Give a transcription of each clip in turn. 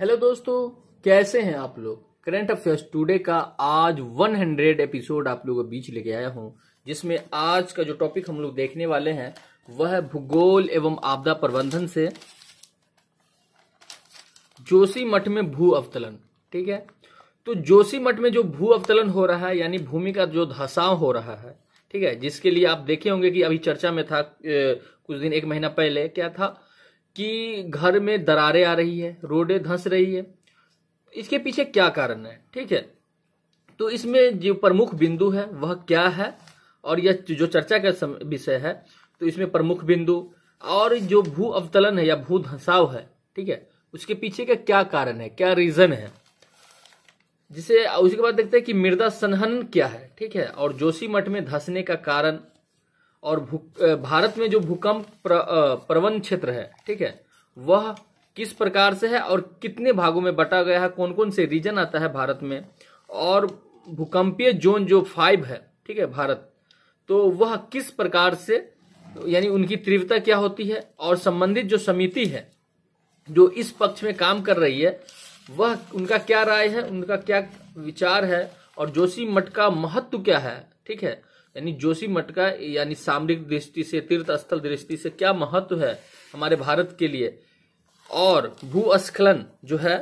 hello दोस्तों कैसे हैं आप लोग करंट अफेयर्स टुडे का आज 100 एपिसोड आप लोगों के बीच लेके आया हूं जिसमें आज का जो टॉपिक हम लोग देखने वाले हैं वह है भूगोल एवं आपदा प्रबंधन से जोशी मठ में भू अवतलन ठीक है तो जोशी मठ में जो भू अवतलन हो रहा है यानी भूमि का जो धसाव हो रहा है ठीक है जिसके लिए आप देखे होंगे कि अभी चर्चा में था ए, कुछ दिन एक महीना पहले क्या था कि घर में दरारें आ रही है रोडें धंस रही है इसके पीछे क्या कारण है ठीक है तो इसमें जो प्रमुख बिंदु है वह क्या है और यह जो चर्चा का विषय है तो इसमें प्रमुख बिंदु और जो भू अवतलन है या भू धंसाव है ठीक है उसके पीछे का क्या कारण है क्या रीजन है जिसे उसके बाद देखते हैं कि मृदा संहन क्या है ठीक है और जोशी मठ में धंसने का कारण और भारत में जो भूकंप प्र, प्रवन क्षेत्र है ठीक है वह किस प्रकार से है और कितने भागों में बटा गया है कौन कौन से रीजन आता है भारत में और भूकंपीय जोन जो फाइव है ठीक है भारत तो वह किस प्रकार से यानी उनकी तीव्रता क्या होती है और संबंधित जो समिति है जो इस पक्ष में काम कर रही है वह उनका क्या राय है उनका क्या विचार है और जोशी मठ का महत्व क्या है ठीक है यानी जोशी मठ का यानी सामरिक दृष्टि से तीर्थ स्थल दृष्टि से क्या महत्व है हमारे भारत के लिए और भूस्खलन जो है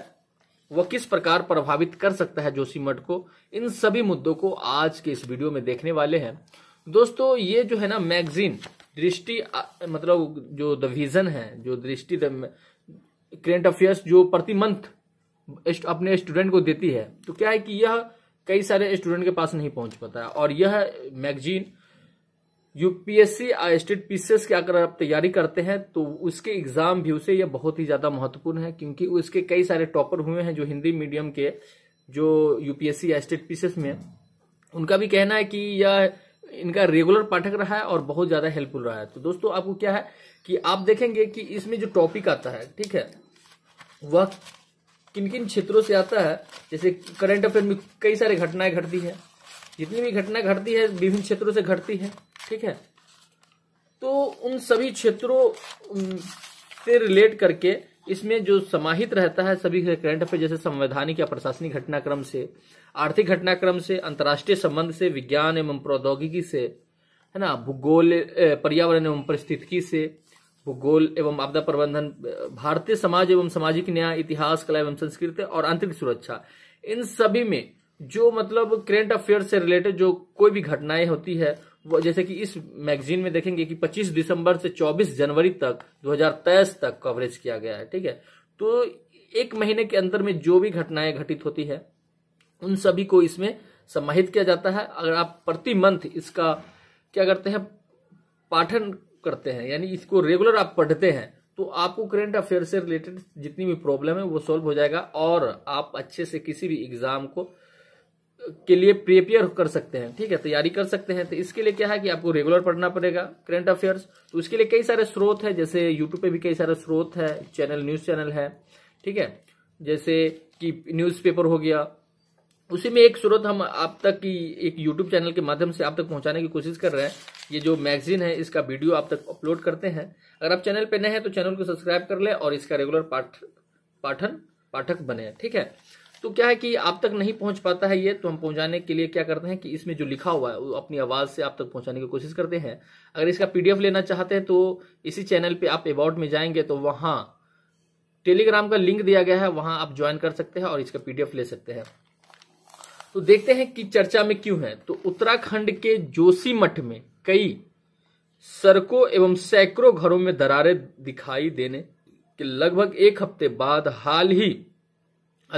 वह किस प्रकार प्रभावित कर सकता है जोशी मठ को इन सभी मुद्दों को आज के इस वीडियो में देखने वाले हैं दोस्तों ये जो है ना मैगजीन दृष्टि मतलब जो द विजन है जो दृष्टि करेंट अफेयर्स जो प्रति मंथ अपने स्टूडेंट को देती है तो क्या है कि यह कई सारे स्टूडेंट के पास नहीं पहुंच पाता है और यह मैगजीन यूपीएससी स्टेट पीसीएस की अगर आप तैयारी करते हैं तो उसके एग्जाम व्यू से यह बहुत ही ज्यादा महत्वपूर्ण है क्योंकि उसके कई सारे टॉपर हुए हैं जो हिंदी मीडियम के जो यूपीएससी या स्टेट पीसीएस में उनका भी कहना है कि यह इनका रेगुलर पाठक रहा है और बहुत ज्यादा हेल्पफुल रहा है तो दोस्तों आपको क्या है कि आप देखेंगे कि इसमें जो टॉपिक आता है ठीक है वह किन किन क्षेत्रों से आता है जैसे करंट अफेयर में कई सारी घटनाएं घटती है जितनी भी घटनाएं घटती है विभिन्न क्षेत्रों से घटती है ठीक है तो उन सभी क्षेत्रों से रिलेट करके इसमें जो समाहित रहता है सभी करंट अफेयर जैसे संवैधानिक या प्रशासनिक घटनाक्रम से आर्थिक घटनाक्रम से अंतर्राष्ट्रीय संबंध से विज्ञान एवं प्रौद्योगिकी से है ना भूगोल पर्यावरण एवं परिस्थितिकी से भूगोल एवं आपदा प्रबंधन भारतीय समाज एवं सामाजिक न्याय इतिहास कला एवं संस्कृति और आंतरिक सुरक्षा इन सभी में जो मतलब करेंट अफेयर से रिलेटेड जो कोई भी घटनाएं होती है वो जैसे कि इस मैगजीन में देखेंगे कि 25 दिसंबर से 24 जनवरी तक 2023 तक कवरेज किया गया है ठीक है तो एक महीने के अंतर में जो भी घटनाएं घटित होती है उन सभी को इसमें समाहित किया जाता है अगर आप प्रति मंथ इसका क्या करते हैं पाठन करते हैं यानी इसको रेगुलर आप पढ़ते हैं तो आपको करेंट अफेयर से रिलेटेड जितनी भी प्रॉब्लम है वो सॉल्व हो जाएगा और आप अच्छे से किसी भी एग्जाम को के लिए प्रिपेयर कर सकते हैं ठीक है तैयारी कर सकते हैं तो इसके लिए क्या है कि आपको रेगुलर पढ़ना पड़ेगा करंट अफेयर्स तो उसके लिए कई सारे स्रोत है जैसे यूट्यूब पे भी कई सारे स्रोत है चैनल न्यूज चैनल है ठीक है जैसे कि पेपर हो गया उसी में एक स्रोत हम आप तक की एक यूट्यूब चैनल के माध्यम से आप तक पहुंचाने की कोशिश कर रहे हैं ये जो मैगजीन है इसका वीडियो आप तक अपलोड करते हैं अगर आप चैनल पे नए हैं तो चैनल को सब्सक्राइब कर लें और इसका रेगुलर पाठ पाठन पाठक बने ठीक है तो क्या है कि आप तक नहीं पहुंच पाता है ये तो हम पहुंचाने के लिए क्या करते हैं कि इसमें जो लिखा हुआ है वो अपनी आवाज़ से आप तक पहुंचाने की कोशिश करते हैं अगर इसका पीडीएफ लेना चाहते हैं तो इसी चैनल पे आप अबाउट में जाएंगे तो वहाँ टेलीग्राम का लिंक दिया गया है वहाँ आप ज्वाइन कर सकते हैं और इसका पीडीएफ ले सकते हैं तो देखते हैं कि चर्चा में क्यों है तो उत्तराखंड के जोशी मठ में कई सड़कों एवं सैकड़ों घरों में दरारें दिखाई देने के लगभग एक हफ्ते बाद हाल ही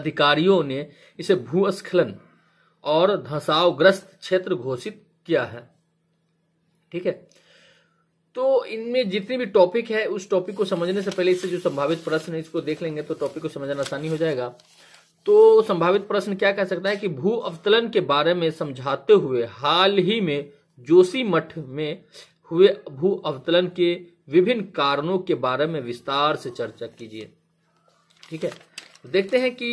अधिकारियों ने इसे भूस्खलन और धसावग्रस्त क्षेत्र घोषित किया है ठीक है तो इनमें जितनी भी टॉपिक है उस टॉपिक को समझने से पहले इससे जो संभावित प्रश्न है इसको देख लेंगे तो टॉपिक को समझना आसानी हो जाएगा तो संभावित प्रश्न क्या कह सकता है कि भू अवतलन के बारे में समझाते हुए हाल ही में जोशी मठ में हुए भू अवतलन के विभिन्न कारणों के बारे में विस्तार से चर्चा कीजिए ठीक है देखते हैं कि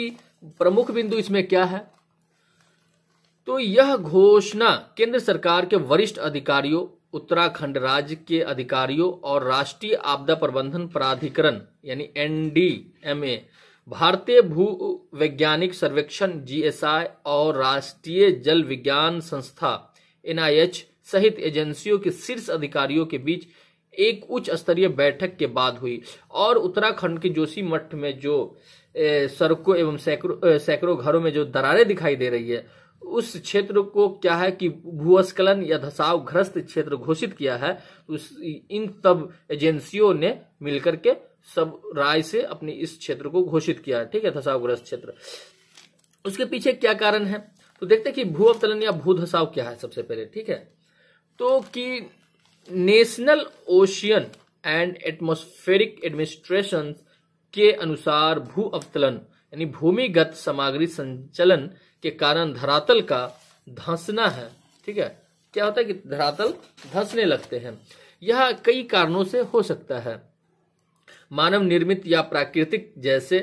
प्रमुख बिंदु इसमें क्या है तो यह घोषणा केंद्र सरकार के वरिष्ठ अधिकारियों उत्तराखंड राज्य के अधिकारियों और राष्ट्रीय आपदा प्रबंधन प्राधिकरण यानी एनडीएमए भारतीय भू वैज्ञानिक सर्वेक्षण जीएसआई और राष्ट्रीय जल विज्ञान संस्था एनआईएच सहित एजेंसियों के शीर्ष अधिकारियों के बीच एक उच्च स्तरीय बैठक के बाद हुई और उत्तराखंड के जोशी मठ में जो सड़कों एवं सैकड़ों सैकड़ों घरों में जो दरारें दिखाई दे रही है उस क्षेत्र को क्या है कि भूस्खलन या धसाव ग्रस्त क्षेत्र घोषित किया है तो उस इन सब एजेंसियों ने मिलकर के सब राय से अपने इस क्षेत्र को घोषित किया है ठीक है धसावग्रस्त क्षेत्र उसके पीछे क्या कारण है तो देखते हैं कि भू अवतलन या भू धसाव क्या है सबसे पहले ठीक है तो कि national ocean and atmospheric administration के अनुसार भू अवतलन यानी भूमिगत सामग्री संचलन के कारण धरातल का धंसना है ठीक है क्या होता है कि धरातल धंसने लगते हैं यह कई कारणों से हो सकता है मानव निर्मित या प्राकृतिक जैसे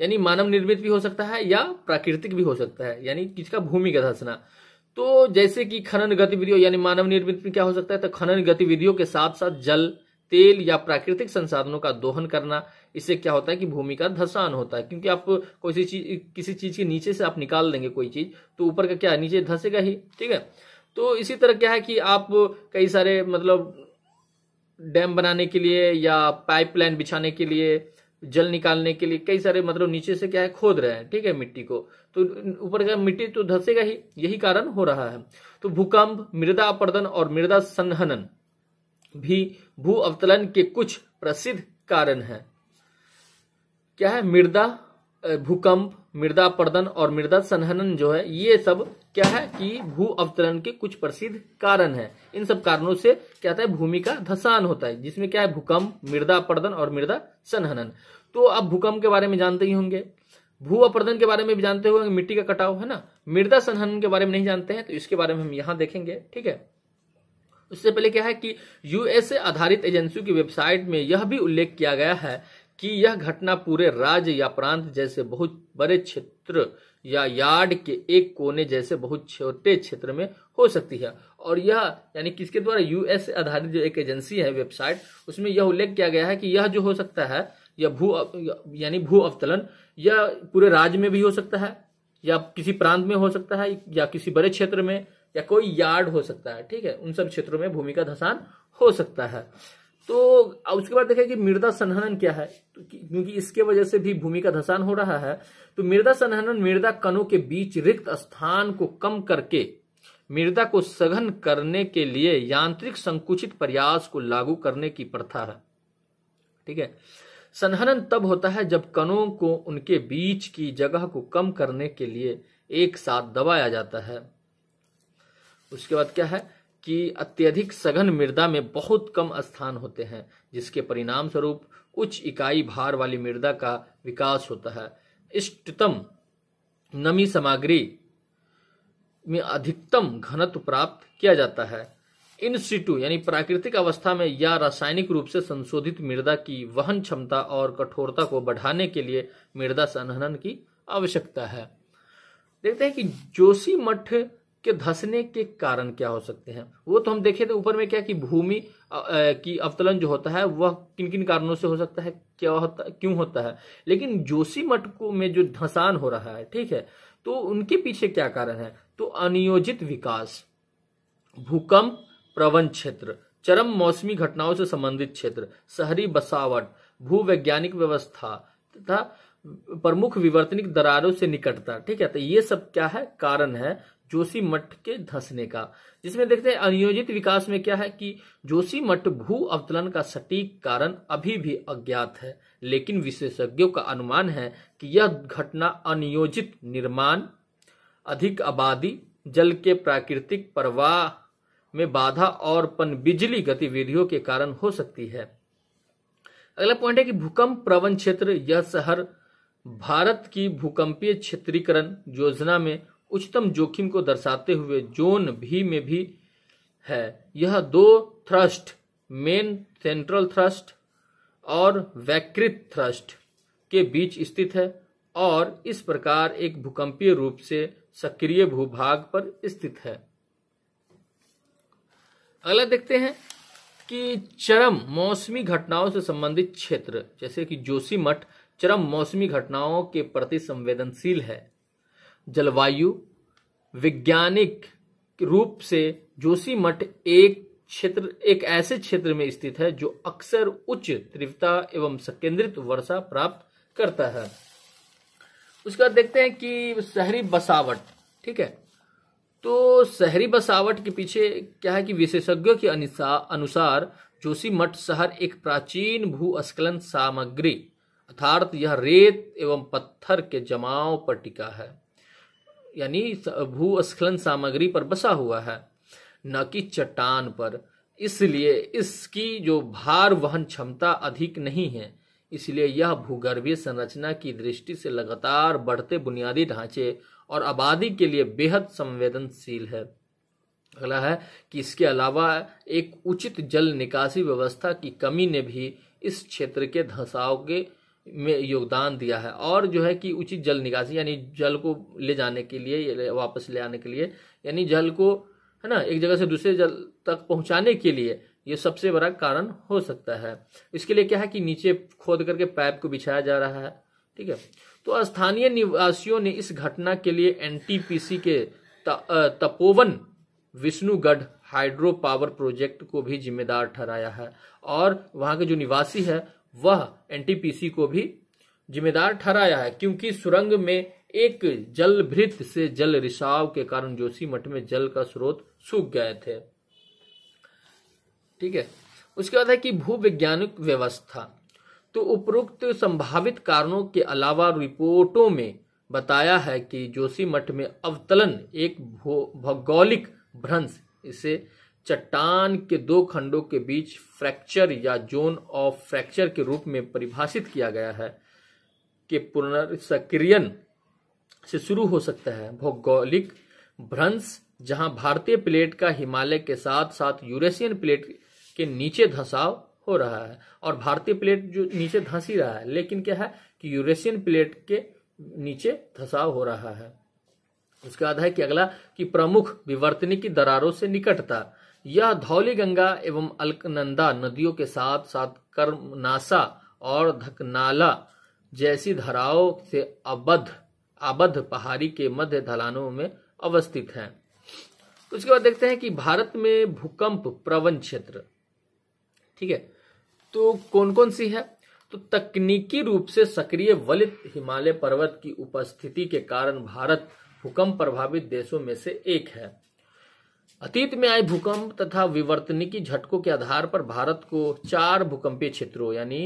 यानी मानव निर्मित भी हो सकता है या प्राकृतिक भी हो सकता है यानी किसका भूमिगत धंसना तो जैसे कि खनन गतिविधियों यानी मानव निर्मित में क्या हो सकता है तो खनन गतिविधियों के साथ साथ जल तेल या प्राकृतिक संसाधनों का दोहन करना इससे क्या होता है कि भूमि का धसान होता है क्योंकि आप कोई चीज किसी चीज के नीचे से आप निकाल देंगे कोई चीज तो ऊपर का क्या नीचे धसेगा ही ठीक है तो इसी तरह क्या है कि आप कई सारे मतलब डैम बनाने के लिए या पाइपलाइन बिछाने के लिए जल निकालने के लिए कई सारे मतलब नीचे से क्या है खोद रहे हैं ठीक है मिट्टी को तो ऊपर का मिट्टी तो धसेगा ही यही कारण हो रहा है तो भूकंप मृदा अपर्दन और मृदा संहनन भी भू अवतलन के कुछ प्रसिद्ध कारण है क्या है मृदा भूकंप मृदा प्रदन और मृदा संहनन जो है ये सब क्या है कि भू अवतरण के कुछ प्रसिद्ध कारण है इन सब कारणों से क्या होता है भूमि का धसान होता है जिसमें क्या है भूकंप मृदा प्रदन और मृदा संहनन तो आप भूकंप के बारे में जानते ही होंगे भू अपर्दन के बारे में भी जानते होंगे मिट्टी का कटाव है ना मृदा संहनन के बारे में नहीं जानते हैं तो इसके बारे में हम यहां देखेंगे ठीक है उससे पहले क्या है कि यूएसए आधारित एजेंसियों की वेबसाइट में यह भी उल्लेख किया गया है कि यह घटना पूरे राज्य या प्रांत जैसे बहुत बड़े क्षेत्र या यार्ड के एक कोने जैसे बहुत छोटे क्षेत्र में हो सकती है और यह यानी किसके द्वारा यूएस आधारित जो एक एजेंसी है वेबसाइट उसमें यह उल्लेख किया गया है कि यह जो हो सकता है या भू यानी भू अवतलन यह पूरे राज्य में भी हो सकता है या किसी प्रांत में हो सकता है या किसी बड़े क्षेत्र में या कोई यार्ड हो सकता है ठीक है उन सब क्षेत्रों में भूमि का धसान हो सकता है तो उसके बाद देखें कि मृदा संहनन क्या है तो क्योंकि इसके वजह से भी भूमि का धसान हो रहा है तो मृदा संहनन मृदा कणों के बीच रिक्त स्थान को कम करके मृदा को सघन करने के लिए यांत्रिक संकुचित प्रयास को लागू करने की प्रथा है ठीक है संहनन तब होता है जब कणों को उनके बीच की जगह को कम करने के लिए एक साथ दबाया जाता है उसके बाद क्या है कि अत्यधिक सघन मृदा में बहुत कम स्थान होते हैं जिसके परिणाम स्वरूप उच्च इकाई भार वाली मृदा का विकास होता है इष्टतम नमी सामग्री में अधिकतम घनत्व प्राप्त किया जाता है इन सीटू यानी प्राकृतिक अवस्था में या रासायनिक रूप से संशोधित मृदा की वहन क्षमता और कठोरता को बढ़ाने के लिए मृदा संहनन की आवश्यकता है देखते हैं कि जोशी मठ के धसने के कारण क्या हो सकते हैं वो तो हम देखे थे तो ऊपर में क्या कि भूमि की अवतलन जो होता है वह किन किन कारणों से हो सकता है क्या होता क्यों होता है लेकिन जोशी मठ को में जो धसान हो रहा है ठीक है तो उनके पीछे क्या कारण है तो अनियोजित विकास भूकंप प्रवण क्षेत्र चरम मौसमी घटनाओं से संबंधित क्षेत्र शहरी बसावट भूवैज्ञानिक व्यवस्था तथा प्रमुख विवर्तनिक दरारों से निकटता ठीक है तो ये सब क्या है कारण है जोशी मठ के धसने का जिसमें देखते हैं अनियोजित विकास में क्या है कि जोशी मठ भू अवतलन का सटीक कारण अभी भी अज्ञात है लेकिन विशेषज्ञों का अनुमान है कि यह घटना अनियोजित निर्माण अधिक आबादी जल के प्राकृतिक प्रवाह में बाधा और पन बिजली गतिविधियों के कारण हो सकती है अगला पॉइंट है कि भूकंप प्रवण क्षेत्र यह शहर भारत की भूकंपीय क्षेत्रीकरण योजना में उच्चतम जोखिम को दर्शाते हुए जोन भी में भी है यह दो थ्रस्ट मेन सेंट्रल थ्रस्ट और वैकृत थ्रस्ट के बीच स्थित है और इस प्रकार एक भूकंपीय रूप से सक्रिय भूभाग पर स्थित है अगला देखते हैं कि चरम मौसमी घटनाओं से संबंधित क्षेत्र जैसे कि जोशीमठ चरम मौसमी घटनाओं के प्रति संवेदनशील है जलवायु वैज्ञानिक रूप से जोशी मठ एक क्षेत्र एक ऐसे क्षेत्र में स्थित है जो अक्सर उच्च तीव्रता एवं संकेंद्रित वर्षा प्राप्त करता है उसके बाद देखते हैं कि शहरी बसावट ठीक है तो शहरी बसावट के पीछे क्या है कि विशेषज्ञों के अनुसार जोशी मठ शहर एक प्राचीन भूस्खलन सामग्री अर्थात यह रेत एवं पत्थर के जमाव पर टिका है यानी भूस्खलन सामग्री पर बसा हुआ है न कि चट्टान पर इसलिए इसकी जो भार वहन क्षमता अधिक नहीं है इसलिए यह भूगर्भीय संरचना की दृष्टि से लगातार बढ़ते बुनियादी ढांचे और आबादी के लिए बेहद संवेदनशील है अगला है कि इसके अलावा एक उचित जल निकासी व्यवस्था की कमी ने भी इस क्षेत्र के धसाव के में योगदान दिया है और जो है कि उचित जल निकासी यानी जल को ले जाने के लिए वापस ले आने के लिए यानी जल को है ना एक जगह से दूसरे जल तक पहुंचाने के लिए ये सबसे बड़ा कारण हो सकता है इसके लिए क्या है कि नीचे खोद करके पाइप को बिछाया जा रहा है ठीक है तो स्थानीय निवासियों ने इस घटना के लिए एनटीपीसी के त, Tapovan Vishnugad hydro power project को भी जिम्मेदार ठहराया है और वहाँ के जो निवासी है वह एनटीपीसी को भी जिम्मेदार ठहराया है क्योंकि सुरंग में एक जल भृत से जल रिसाव के कारण जोशी मठ में जल का स्रोत सूख गए थे ठीक है उसके बाद है कि भूवैज्ञानिक व्यवस्था तो उपरोक्त संभावित कारणों के अलावा रिपोर्टों में बताया है कि जोशी मठ में अवतलन एक भौगोलिक भ्रंश इसे चट्टान के दो खंडों के बीच फ्रैक्चर या जोन ऑफ फ्रैक्चर के रूप में परिभाषित किया गया है कि पुनर्सक्रियन से शुरू हो सकता है भौगोलिक भ्रंश जहां भारतीय प्लेट का हिमालय के साथ साथ यूरेशियन प्लेट के नीचे धसाव हो रहा है और भारतीय प्लेट जो नीचे धंस ही रहा है लेकिन क्या है कि यूरेशियन प्लेट के नीचे धसाव हो रहा है उसके बाद है कि अगला कि प्रमुख विवर्तनिकी दरारों से निकटता यह धौली गंगा एवं अलकनंदा नदियों के साथ साथ कर्मनासा और धकनाला जैसी धाराओं से अबध अबध पहाड़ी के मध्य ढलानों में अवस्थित है उसके बाद देखते हैं कि भारत में भूकंप प्रवण क्षेत्र ठीक है तो कौन कौन सी है तो तकनीकी रूप से सक्रिय वलित हिमालय पर्वत की उपस्थिति के कारण भारत भूकंप प्रभावित देशों में से एक है अतीत में आए भूकंप तथा विवर्तनिकी झटकों के आधार पर भारत को चार भूकंपीय क्षेत्रों यानी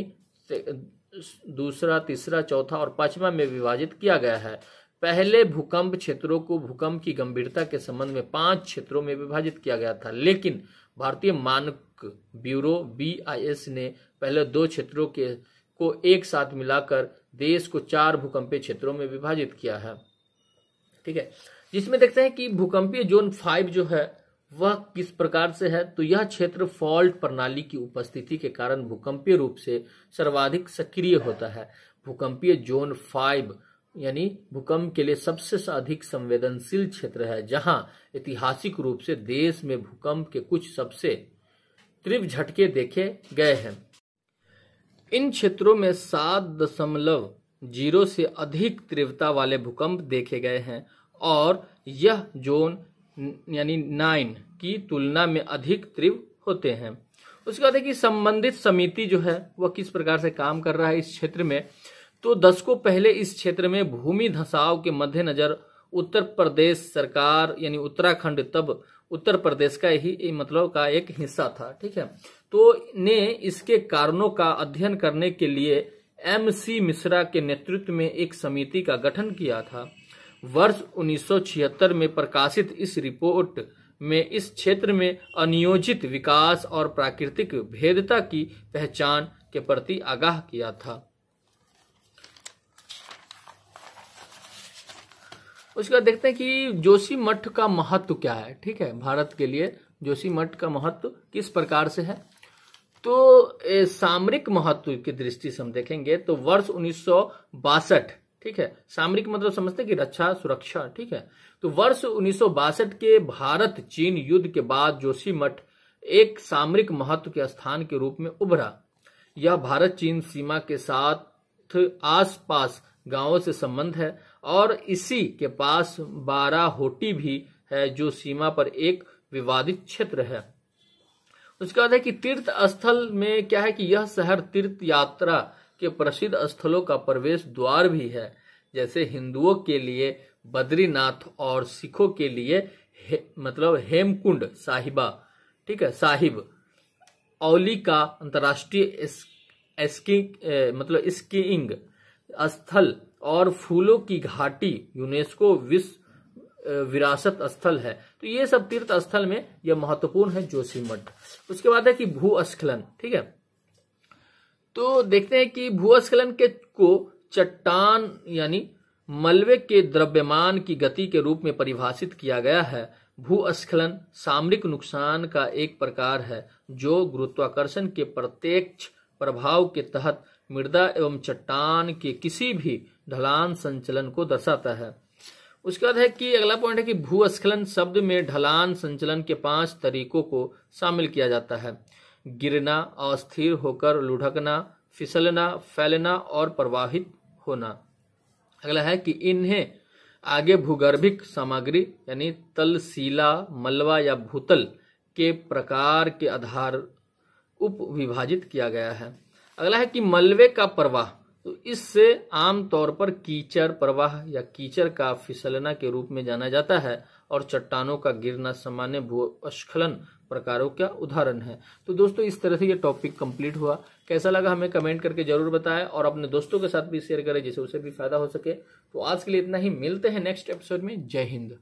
दूसरा तीसरा चौथा और पांचवा में विभाजित किया गया है पहले भूकंप क्षेत्रों को भूकंप की गंभीरता के संबंध में पांच क्षेत्रों में विभाजित किया गया था लेकिन भारतीय मानक ब्यूरो बीआईएस ने पहले दो क्षेत्रों के को एक साथ मिलाकर देश को चार भूकंपीय क्षेत्रों में विभाजित किया है ठीक है जिसमें देखते हैं कि भूकंपीय जोन फाइव जो है वह किस प्रकार से है तो यह क्षेत्र फॉल्ट प्रणाली की उपस्थिति के कारण भूकंपीय रूप से सर्वाधिक सक्रिय होता है भूकंपीय जोन फाइव यानी भूकंप के लिए सबसे अधिक संवेदनशील क्षेत्र है जहां ऐतिहासिक रूप से देश में भूकंप के कुछ सबसे तीव्र झटके देखे गए हैं इन क्षेत्रों में सात दशमलव जीरो से अधिक तीव्रता वाले भूकंप देखे गए हैं और यह जोन यानी नाइन की तुलना में अधिक तीव्र होते हैं उसके बाद है कि संबंधित समिति जो है वह किस प्रकार से काम कर रहा है इस क्षेत्र में तो दस को पहले इस क्षेत्र में भूमि धसाव के मद्देनजर उत्तर प्रदेश सरकार यानी उत्तराखंड तब उत्तर प्रदेश का ही मतलब का एक हिस्सा था ठीक है तो ने इसके कारणों का अध्ययन करने के लिए एम सी मिश्रा के नेतृत्व में एक समिति का गठन किया था वर्ष 1976 में प्रकाशित इस रिपोर्ट में इस क्षेत्र में अनियोजित विकास और प्राकृतिक भेदता की पहचान के प्रति आगाह किया था उसके बाद देखते हैं कि जोशी मठ का महत्व क्या है ठीक है भारत के लिए जोशी मठ का महत्व किस प्रकार से है तो सामरिक महत्व की दृष्टि से हम देखेंगे तो वर्ष उन्नीस ठीक है सामरिक मतलब समझते कि रक्षा सुरक्षा ठीक है तो वर्ष उन्नीस के भारत चीन युद्ध के बाद जोशी मठ एक सामरिक महत्व के स्थान के रूप में उभरा यह भारत चीन सीमा के साथ आसपास गांवों से संबंध है और इसी के पास बाराहोटी भी है जो सीमा पर एक विवादित क्षेत्र है उसके बाद है कि तीर्थ स्थल में क्या है कि यह शहर तीर्थ यात्रा के प्रसिद्ध स्थलों का प्रवेश द्वार भी है जैसे हिंदुओं के लिए बद्रीनाथ और सिखों के लिए हे, मतलब हेमकुंड साहिबा ठीक है साहिब औली का अंतर्राष्ट्रीय मतलब स्कीइंग स्थल और फूलों की घाटी यूनेस्को विश्व विरासत स्थल है तो ये सब तीर्थ स्थल में यह महत्वपूर्ण है जोशीमठ उसके बाद है कि भूस्खलन ठीक है तो देखते हैं कि भूस्खलन के को चट्टान यानी मलबे के द्रव्यमान की गति के रूप में परिभाषित किया गया है भूस्खलन सामरिक नुकसान का एक प्रकार है जो गुरुत्वाकर्षण के प्रत्यक्ष प्रभाव के तहत मृदा एवं चट्टान के किसी भी ढलान संचलन को दर्शाता है उसके बाद है कि अगला पॉइंट है कि भूस्खलन शब्द में ढलान संचलन के पांच तरीकों को शामिल किया जाता है गिरना अस्थिर होकर लुढ़कना फिसलना फैलना और प्रवाहित होना अगला है कि इन्हें आगे भूगर्भिक सामग्री यानी तल सीला या भूतल के प्रकार के आधार विभाजित किया गया है अगला है कि मलबे का प्रवाह तो इससे आमतौर पर कीचड़ प्रवाह या कीचड़ का फिसलना के रूप में जाना जाता है और चट्टानों का गिरना सामान्य भूस्खलन प्रकारों का उदाहरण है तो दोस्तों इस तरह से ये टॉपिक कंप्लीट हुआ कैसा लगा हमें कमेंट करके जरूर बताएं और अपने दोस्तों के साथ भी शेयर करें जिससे उसे भी फायदा हो सके तो आज के लिए इतना ही मिलते हैं नेक्स्ट एपिसोड में जय हिंद